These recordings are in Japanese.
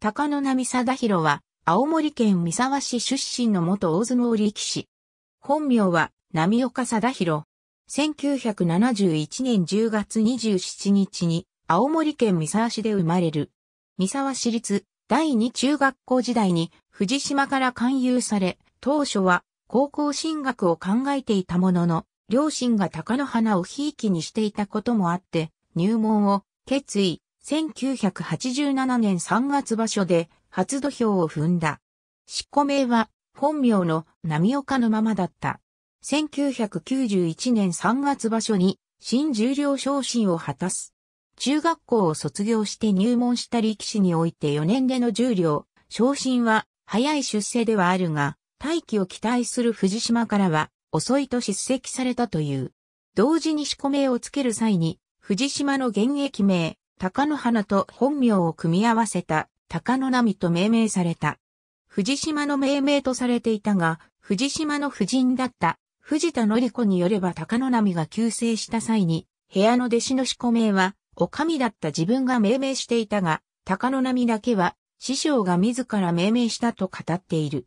高野波貞弘は、青森県三沢市出身の元大相撲力士。本名は、波岡貞弘。1971年10月27日に、青森県三沢市で生まれる。三沢市立第二中学校時代に藤島から勧誘され、当初は高校進学を考えていたものの、両親が高野花をひいきにしていたこともあって、入門を決意。1987年3月場所で初土俵を踏んだ。執行名は本名の波岡のままだった。1991年3月場所に新十両昇進を果たす。中学校を卒業して入門した力士において4年での十両、昇進は早い出世ではあるが、大機を期待する藤島からは遅いと叱責されたという。同時に四股名をつける際に、藤島の現役名、高野花と本名を組み合わせた高野波と命名された。藤島の命名とされていたが、藤島の夫人だった藤田紀子によれば高野波が急逝した際に、部屋の弟子の四股名は、お上だった自分が命名していたが、高野波だけは、師匠が自ら命名したと語っている。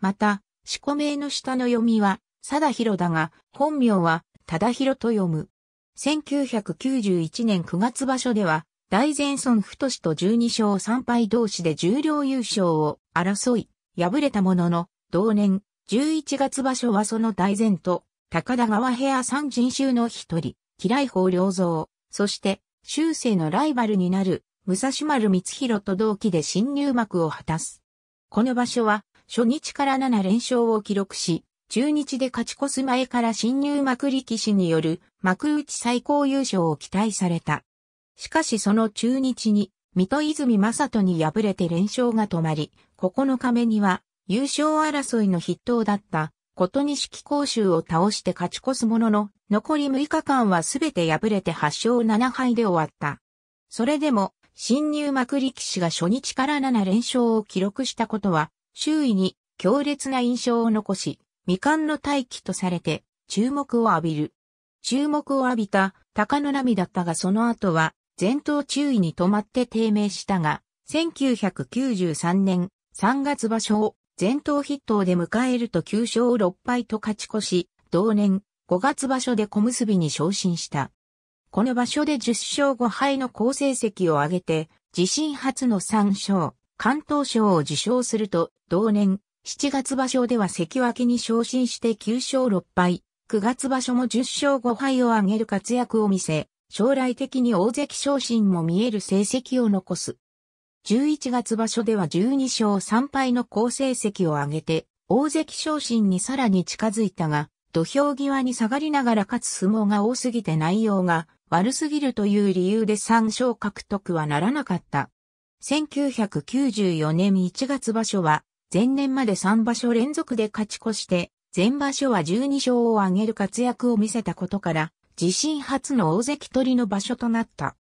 また、四股名の下の読みは、貞弘だが、本名は、忠弘と読む。1991年9月場所では、大前村太と12勝3敗同士で重量優勝を争い、敗れたものの、同年、11月場所はその大前と、高田川部屋三人衆の一人、嫌い法良造、そして、終生のライバルになる、武蔵丸光弘と同期で新入幕を果たす。この場所は、初日から7連勝を記録し、中日で勝ち越す前から新入幕力士による幕内最高優勝を期待された。しかしその中日に、水戸泉正人に敗れて連勝が止まり、9日目には優勝争いの筆頭だった琴錦甲州を倒して勝ち越すものの、残り6日間はすべて敗れて8勝7敗で終わった。それでも、新入幕力士が初日から7連勝を記録したことは、周囲に強烈な印象を残し、未完の大器とされて注目を浴びる。注目を浴びた高野波だったがその後は前頭注意に止まって低迷したが、1993年3月場所を前頭筆頭で迎えると9勝6敗と勝ち越し、同年5月場所で小結に昇進した。この場所で10勝5敗の好成績を挙げて、自身初の3勝、関東賞を受賞すると、同年7月場所では関脇に昇進して9勝6敗、9月場所も10勝5敗を挙げる活躍を見せ、将来的に大関昇進も見える成績を残す。11月場所では12勝3敗の好成績を挙げて、大関昇進にさらに近づいたが、土俵際に下がりながら勝つ相撲が多すぎて内容が悪すぎるという理由で3勝獲得はならなかった。1994年1月場所は前年まで3場所連続で勝ち越して、前場所は12勝を挙げる活躍を見せたことから、自身初の大関取りの場所となった。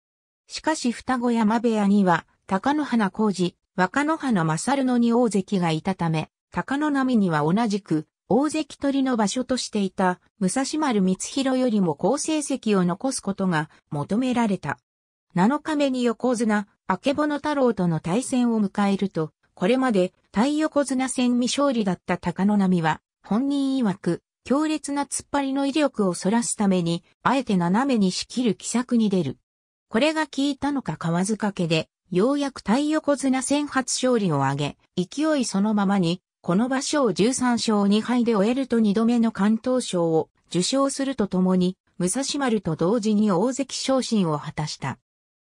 しかし双子山部屋には、高野花浩二、若野花勝のに大関がいたため、高野波には同じく、大関取りの場所としていた、武蔵丸光弘よりも好成績を残すことが求められた。7日目に横綱、明けぼの太郎との対戦を迎えると、これまで対横綱戦未勝利だった高野波は、本人曰く、強烈な突っ張りの威力を反らすために、あえて斜めに仕切る奇策に出る。これが効いたのか河津掛けで、ようやく対横綱戦初勝利を挙げ、勢いそのままに、この場所を13勝2敗で終えると2度目の関東賞を受賞するとともに、武蔵丸と同時に大関昇進を果たした。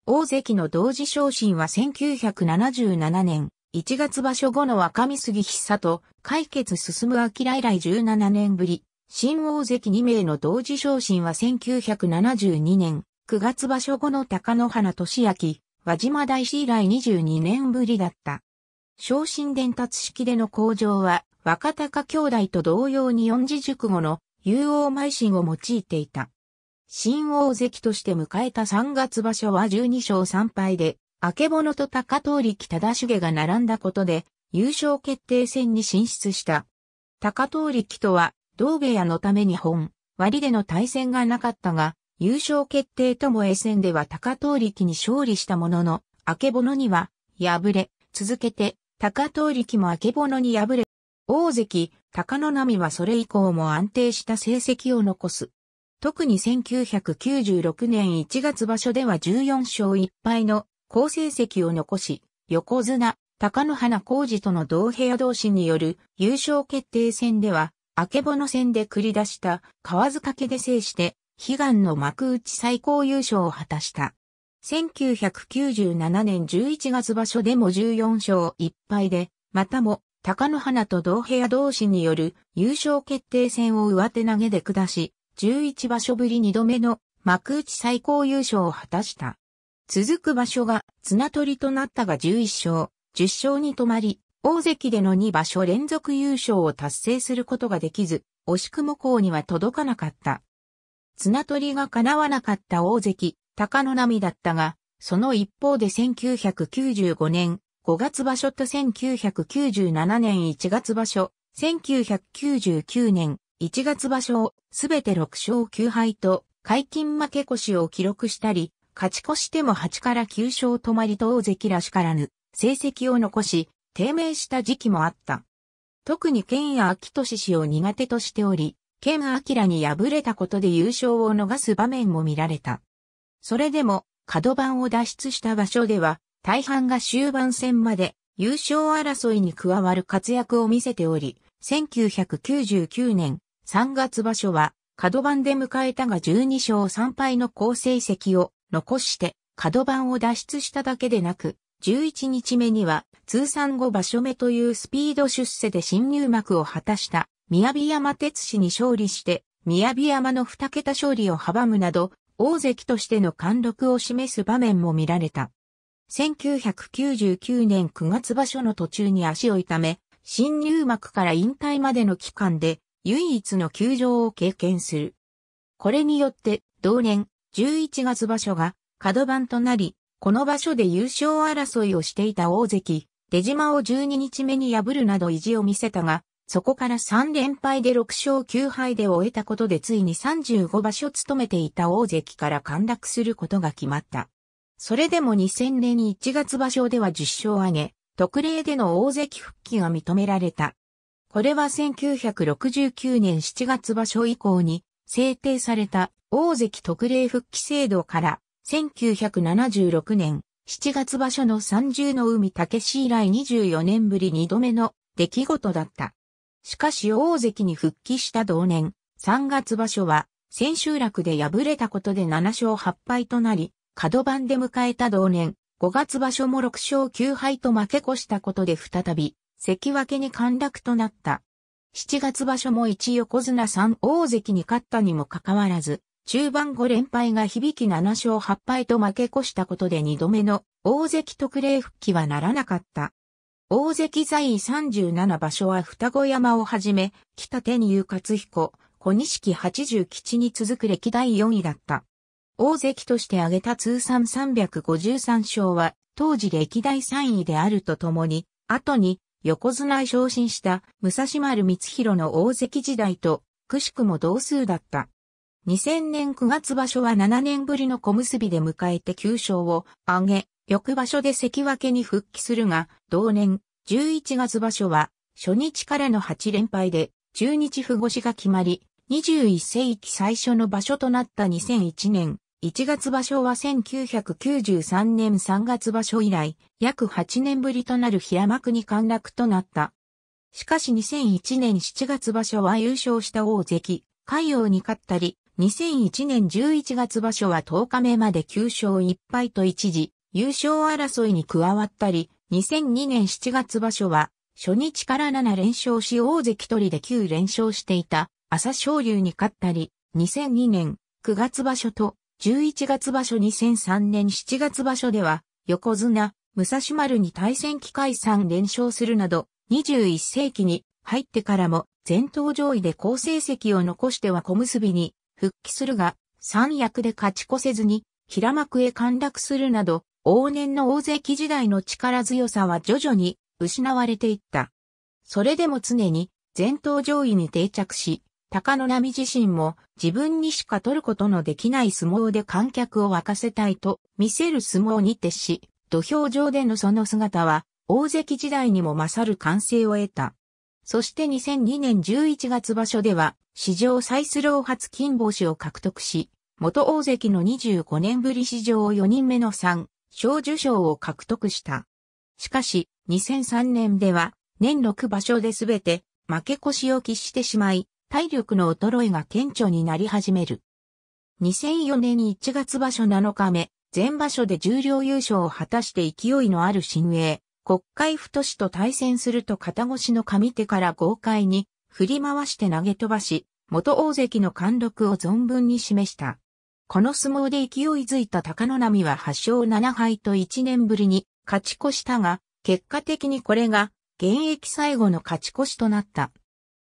大関の同時昇進は1977年、1月場所後の若見杉久と解決進む明以来17年ぶり、新大関2名の同時昇進は1972年、9月場所後の高野花俊明、和島大師以来22年ぶりだった。昇進伝達式での向上は、若隆兄弟と同様に四字熟語の融王邁進を用いていた。新大関として迎えた3月場所は12勝3敗で、あけぼのと高通力忠重が並んだことで、優勝決定戦に進出した。高通力とは、道部屋のために本、割での対戦がなかったが、優勝決定とも A 戦では高通力に勝利したものの、あけぼのには、敗れ、続けて、高通力もあけぼのに敗れ、大関、高野波はそれ以降も安定した成績を残す。特に1996年1月場所では14勝1敗の好成績を残し、横綱、高野花浩二との同部屋同士による優勝決定戦では、あけぼの戦で繰り出した河津掛けで制して、悲願の幕内最高優勝を果たした。1997年11月場所でも14勝1敗で、またも、高野花と同部屋同士による優勝決定戦を上手投げで下し、11場所ぶり2度目の幕内最高優勝を果たした。続く場所が綱取りとなったが11勝、10勝に止まり、大関での2場所連続優勝を達成することができず、惜しくも校には届かなかった。綱取りが叶わなかった大関、高野波だったが、その一方で1995年5月場所と1997年1月場所、1999年1月場所をすべて6勝9敗と解禁負け越しを記録したり、勝ち越しても8から9勝止まりと大関らしからぬ、成績を残し、低迷した時期もあった。特に剣や秋俊氏を苦手としており、剣明に敗れたことで優勝を逃す場面も見られた。それでも、角番を脱出した場所では、大半が終盤戦まで優勝争いに加わる活躍を見せており、1999年3月場所は、角番で迎えたが12勝3敗の好成績を残して角番を脱出しただけでなく、11日目には通算5場所目というスピード出世で新入幕を果たした宮城山哲氏に勝利して宮城山の2桁勝利を阻むなど大関としての貫禄を示す場面も見られた。1999年9月場所の途中に足を痛め、新入幕から引退までの期間で唯一の休場を経験する。これによって同年11月場所が角番となり、この場所で優勝争いをしていた大関、出島を12日目に破るなど意地を見せたが、そこから3連敗で6勝9敗で終えたことでついに35場所務めていた大関から陥落することが決まった。それでも2000年1月場所では10勝挙げ、特例での大関復帰が認められた。これは1969年7月場所以降に制定された大関特例復帰制度から1976年7月場所の三重の海武史以来24年ぶり2度目の出来事だった。しかし大関に復帰した同年3月場所は千秋楽で敗れたことで7勝8敗となり、角番で迎えた同年5月場所も6勝9敗と負け越したことで再び関脇に陥落となった。7月場所も1横綱3大関に勝ったにもかかわらず、中盤5連敗が響き7勝8敗と負け越したことで2度目の大関特例復帰はならなかった。大関在位37場所は双子山をはじめ、北天佑勝彦、小錦八十吉に続く歴代4位だった。大関として挙げた通算353勝は、当時歴代3位であるとともに、後に横綱昇進した武蔵丸光弘の大関時代と、くしくも同数だった。2000年9月場所は7年ぶりの小結で迎えて9勝を挙げ、翌場所で関脇に復帰するが、同年11月場所は初日からの8連敗で中日不越しが決まり、21世紀最初の場所となった2001年1月場所は1993年3月場所以来、約8年ぶりとなる平幕に陥落となった。しかし2001年7月場所は優勝した大関、海洋に勝ったり、2001年11月場所は10日目まで9勝1敗と一時、優勝争いに加わったり、2002年7月場所は、初日から7連勝し大関取りで9連勝していた、朝青龍に勝ったり、2002年9月場所と11月場所2003年7月場所では、横綱、武蔵丸に対戦機会3連勝するなど、21世紀に入ってからも前頭上位で好成績を残しては小結に復帰するが、三役で勝ち越せずに平幕へ陥落するなど、往年の大関時代の力強さは徐々に失われていった。それでも常に前頭上位に定着し、高野波自身も自分にしか取ることのできない相撲で観客を沸かせたいと見せる相撲に徹し、土俵上でのその姿は大関時代にも勝る歓声を得た。そして2002年11月場所では史上最スロー初金星を獲得し、元大関の25年ぶり史上4人目の3、小受賞を獲得した。しかし、2003年では、年6場所で全て負け越しを喫してしまい、体力の衰えが顕著になり始める。2004年1月場所7日目、全場所で重量優勝を果たして勢いのある新鋭、国会太氏と対戦すると肩越しの上手から豪快に振り回して投げ飛ばし、元大関の貫禄を存分に示した。この相撲で勢いづいた高野波は8勝7敗と1年ぶりに勝ち越したが、結果的にこれが現役最後の勝ち越しとなった。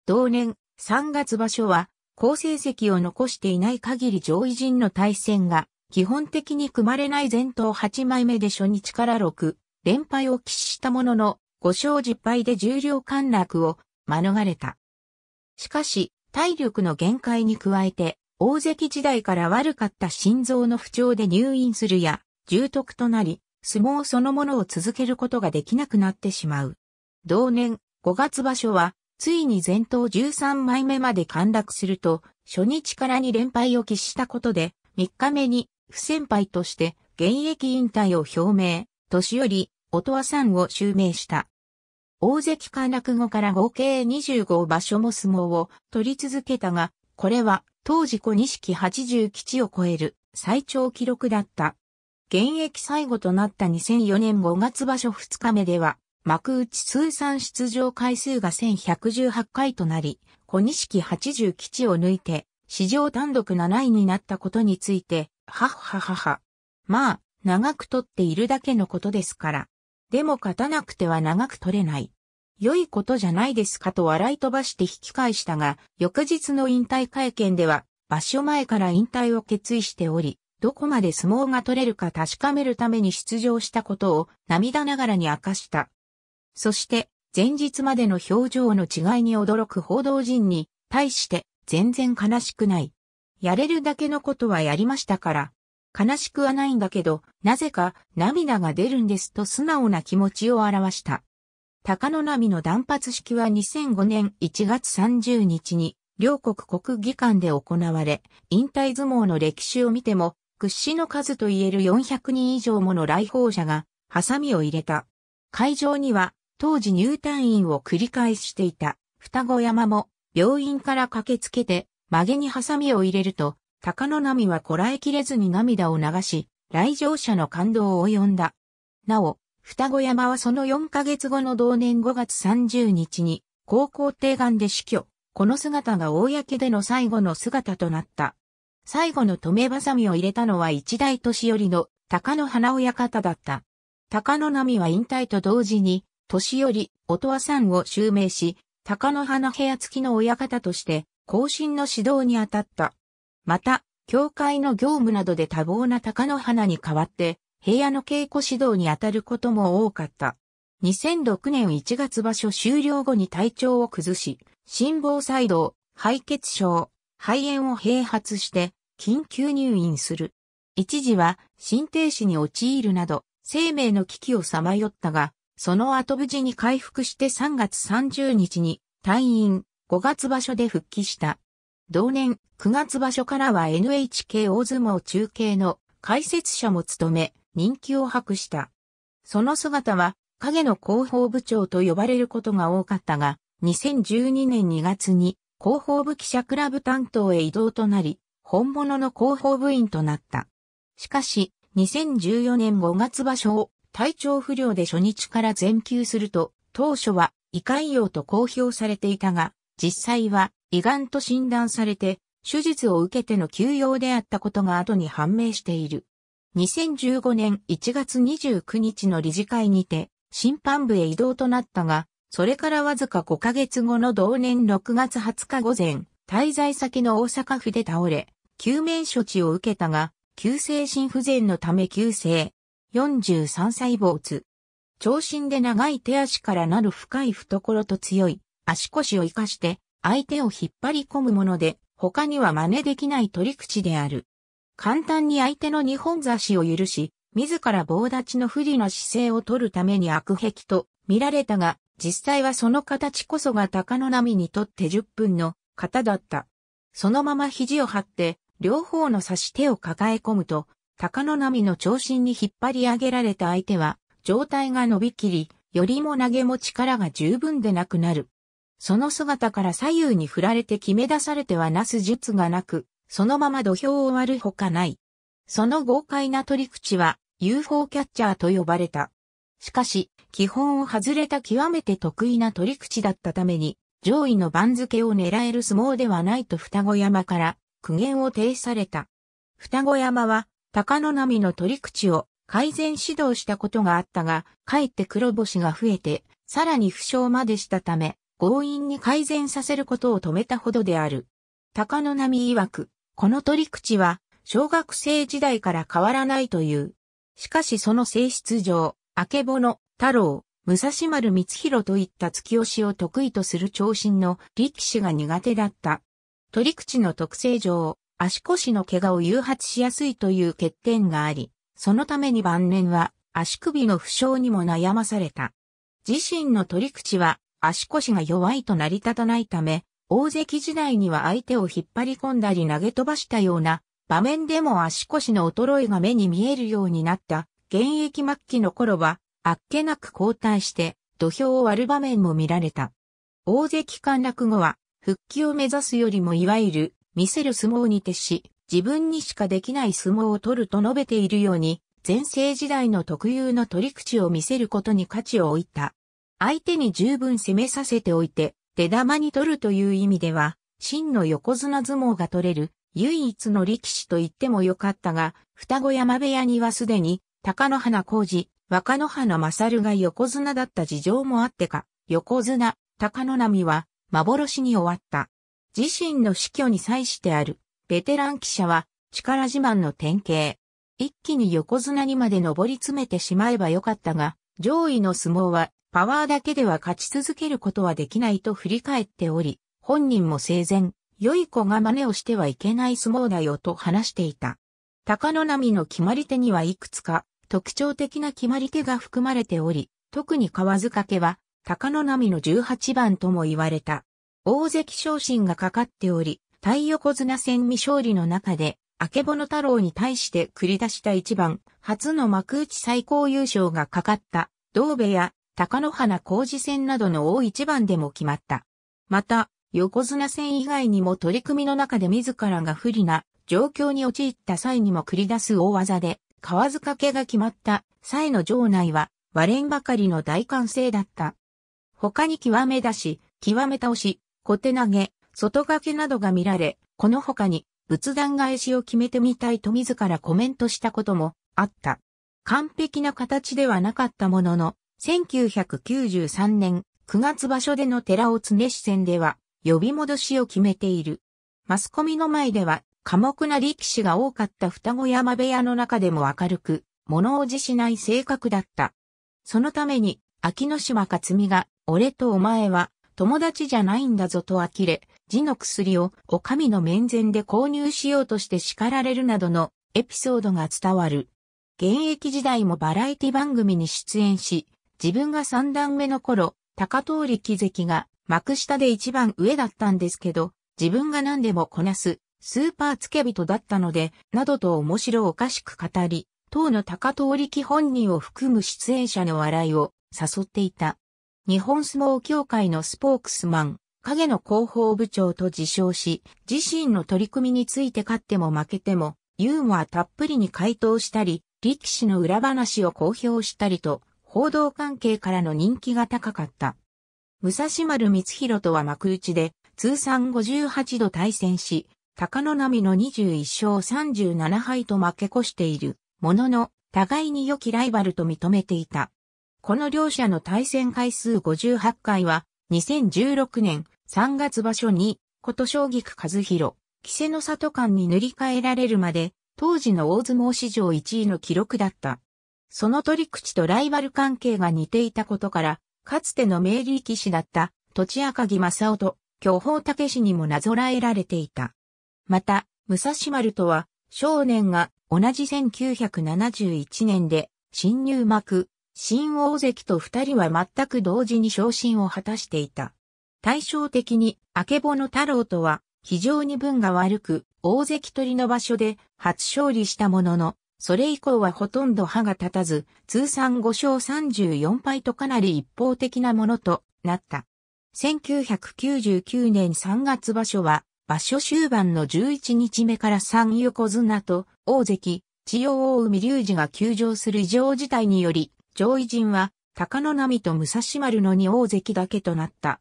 同年、3月場所は、好成績を残していない限り上位陣の対戦が、基本的に組まれない前頭8枚目で初日から6、連敗を喫したものの、5勝10敗で重量陥落を免れた。しかし、体力の限界に加えて、大関時代から悪かった心臓の不調で入院するや、重篤となり、相撲そのものを続けることができなくなってしまう。同年、5月場所は、ついに前頭13枚目まで陥落すると、初日から2連敗を喫したことで、3日目に不先輩として現役引退を表明、年寄り、音羽さんを襲名した。大関陥落後から合計25場所も相撲を取り続けたが、これは当時小錦8 7を超える最長記録だった。現役最後となった2004年5月場所2日目では、幕内通算出場回数が1118回となり、小錦80基地を抜いて、史上単独7位になったことについて、はっははは。まあ、長く取っているだけのことですから。でも勝たなくては長く取れない。良いことじゃないですかと笑い飛ばして引き返したが、翌日の引退会見では、場所前から引退を決意しており、どこまで相撲が取れるか確かめるために出場したことを涙ながらに明かした。そして、前日までの表情の違いに驚く報道陣に、対して、全然悲しくない。やれるだけのことはやりましたから。悲しくはないんだけど、なぜか涙が出るんですと素直な気持ちを表した。高野波の断髪式は2005年1月30日に、両国国技館で行われ、引退相撲の歴史を見ても、屈指の数といえる400人以上もの来訪者が、ハサミを入れた。会場には、当時入退院を繰り返していた双子山も病院から駆けつけて曲げにハサミを入れると、高野波はこらえきれずに涙を流し、来場者の感動を呼んだ。なお、双子山はその4ヶ月後の同年5月30日に、高校低眼で死去。この姿が公での最後の姿となった。最後の止めばさみを入れたのは一代年寄りの高野花親方だった。高野波は引退と同時に年寄り、音羽さんを襲名し、高野花部屋付きの親方として、後進の指導に当たった。また、教会の業務などで多忙な高野花に代わって、平野の稽古指導に当たることも多かった。2006年1月場所終了後に体調を崩し、心房細動、肺血症、肺炎を併発して、緊急入院する。一時は心停止に陥るなど、生命の危機をさまよったが、その後無事に回復して3月30日に退院、5月場所で復帰した。同年、9月場所からは NHK 大相撲中継の解説者も務め、人気を博した。その姿は、影の広報部長と呼ばれることが多かったが、2012年2月に広報部記者クラブ担当へ移動となり、本物の広報部員となった。しかし、2014年5月場所を体調不良で初日から全休すると、当初は胃潰瘍と公表されていたが、実際は胃がんと診断されて、手術を受けての休養であったことが後に判明している。2015年1月29日の理事会にて、審判部へ移動となったが、それからわずか5ヶ月後の同年6月20日午前、滞在先の大阪府で倒れ、救命処置を受けたが、急性心不全のため急性、43歳没。長身で長い手足からなる深い懐と強い足腰を活かして相手を引っ張り込むもので他には真似できない取り口である。簡単に相手の日本差しを許し、自ら棒立ちの不利な姿勢を取るために悪癖と見られたが、実際はその形こそが高野波にとって10分の型だった。そのまま肘を張って、両方の差し手を抱え込むと、高野波の長身に引っ張り上げられた相手は、状態が伸びきり、よりも投げも力が十分でなくなる。その姿から左右に振られて決め出されてはなす術がなく、そのまま土俵を割るほかない。その豪快な取り口は UFO キャッチャーと呼ばれた。しかし、基本を外れた極めて得意な取り口だったために、上位の番付を狙える相撲ではないと双子山から苦言を呈された。双子山は高野波の取り口を改善指導したことがあったが、かえって黒星が増えて、さらに負傷までしたため、強引に改善させることを止めたほどである。高野波曰く、この取り口は、小学生時代から変わらないという。しかしその性質上、明けぼの、太郎、武蔵丸光弘といった突き押しを得意とする長身の力士が苦手だった。取り口の特性上、足腰の怪我を誘発しやすいという欠点があり、そのために晩年は足首の負傷にも悩まされた。自身の取り口は足腰が弱いと成り立たないため、大関時代には相手を引っ張り込んだり投げ飛ばしたような場面でも足腰の衰えが目に見えるようになった現役末期の頃はあっけなく交代して土俵を割る場面も見られた。大関陥落後は復帰を目指すよりもいわゆる見せる相撲に徹し、自分にしかできない相撲を取ると述べているように、前世時代の特有の取り口を見せることに価値を置いた。相手に十分攻めさせておいて、出玉に取るという意味では、真の横綱相撲が取れる、唯一の力士と言ってもよかったが、双子山部屋にはすでに、高野花浩二、若野花勝が横綱だった事情もあってか、横綱、高野波は、幻に終わった。自身の死去に際してある、ベテラン記者は、力自慢の典型。一気に横綱にまで上り詰めてしまえばよかったが、上位の相撲は、パワーだけでは勝ち続けることはできないと振り返っており、本人も生前、良い子が真似をしてはいけない相撲だよと話していた。高野波の決まり手にはいくつか、特徴的な決まり手が含まれており、特に川津掛けは、高野波の18番とも言われた。大関昇進がかかっており、対横綱戦未勝利の中で、あけぼの太郎に対して繰り出した一番、初の幕内最高優勝がかかった、道部や高野花工事戦などの大一番でも決まった。また、横綱戦以外にも取り組みの中で自らが不利な状況に陥った際にも繰り出す大技で、川津掛けが決まった際の場内は、割れんばかりの大歓声だった。他に極め出し、極め倒し、小手投げ、外掛けなどが見られ、この他に仏壇返しを決めてみたいと自らコメントしたこともあった。完璧な形ではなかったものの、1993年9月場所での寺尾常視戦では呼び戻しを決めている。マスコミの前では寡黙な力士が多かった双子山部屋の中でも明るく、物おじしない性格だった。そのために、秋の島勝美が、俺とお前は、友達じゃないんだぞと呆れ、字の薬をお上の面前で購入しようとして叱られるなどのエピソードが伝わる。現役時代もバラエティ番組に出演し、自分が三段目の頃、高通り木関が幕下で一番上だったんですけど、自分が何でもこなす、スーパー付け人だったので、などと面白おかしく語り、当の高通力本人を含む出演者の笑いを誘っていた。日本相撲協会のスポークスマン、影の広報部長と自称し、自身の取り組みについて勝っても負けても、ユーモアたっぷりに回答したり、力士の裏話を公表したりと、報道関係からの人気が高かった。武蔵丸光弘とは幕内で、通算58度対戦し、高野波の21勝37敗と負け越している、ものの、互いに良きライバルと認めていた。この両者の対戦回数58回は、2016年3月場所に、琴将菊区和弘、稀勢の里間に塗り替えられるまで、当時の大相撲史上1位の記録だった。その取り口とライバル関係が似ていたことから、かつての名力士だった、土地赤木正夫と、巨峰武氏にもなぞらえられていた。また、武蔵丸とは、少年が同じ1971年で、新入幕、新大関と二人は全く同時に昇進を果たしていた。対照的に、明けぼの太郎とは、非常に分が悪く、大関取りの場所で初勝利したものの、それ以降はほとんど歯が立たず、通算5勝34敗とかなり一方的なものとなった。1999年3月場所は、場所終盤の11日目から3横綱と大関、千代大海隆二が休場する異常事態により、上位陣は、高野波と武蔵丸の二大関だけとなった。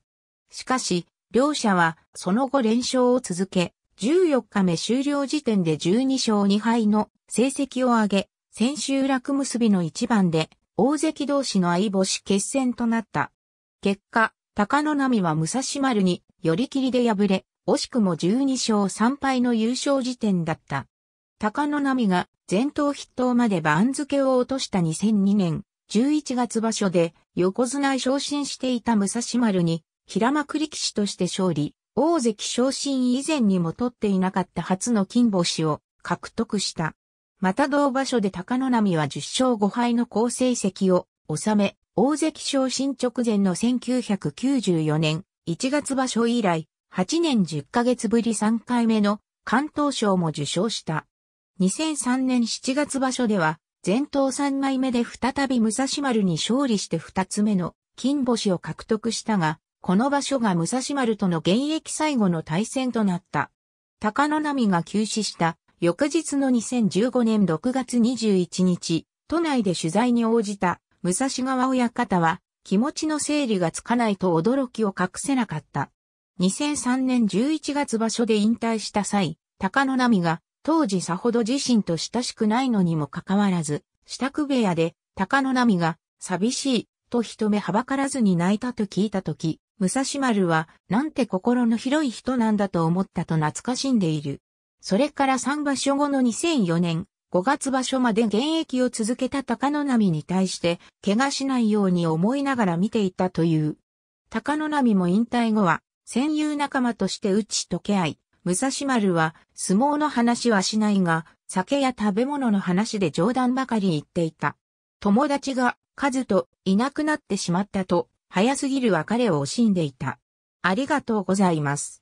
しかし、両者は、その後連勝を続け、14日目終了時点で12勝2敗の成績を上げ、千秋楽結びの一番で、大関同士の相星決戦となった。結果、高野波は武蔵丸に寄り切りで敗れ、惜しくも12勝3敗の優勝時点だった。高野波が前頭筆頭まで番付を落とした2002年、11月場所で横綱へ昇進していた武蔵丸に平幕力士として勝利、大関昇進以前にも取っていなかった初の金星を獲得した。また同場所で高野波は10勝5敗の好成績を収め、大関昇進直前の1994年1月場所以来、8年10ヶ月ぶり3回目の関東賞も受賞した。2003年7月場所では前頭三枚目で再び武蔵丸に勝利して二つ目の金星を獲得したが、この場所が武蔵丸との現役最後の対戦となった。高野波が休止した翌日の2015年6月21日、都内で取材に応じた武蔵川親方は気持ちの整理がつかないと驚きを隠せなかった。2003年11月場所で引退した際、高野波が当時さほど自身と親しくないのにもかかわらず、支度部屋で、高野波が、寂しい、と一目はばからずに泣いたと聞いたとき、武蔵丸は、なんて心の広い人なんだと思ったと懐かしんでいる。それから3場所後の2004年、5月場所まで現役を続けた高野波に対して、怪我しないように思いながら見ていたという。高野波も引退後は、戦友仲間として打ち解け合い、武蔵丸は相撲の話はしないが、酒や食べ物の話で冗談ばかり言っていた。友達が数といなくなってしまったと、早すぎる別れを惜しんでいた。ありがとうございます。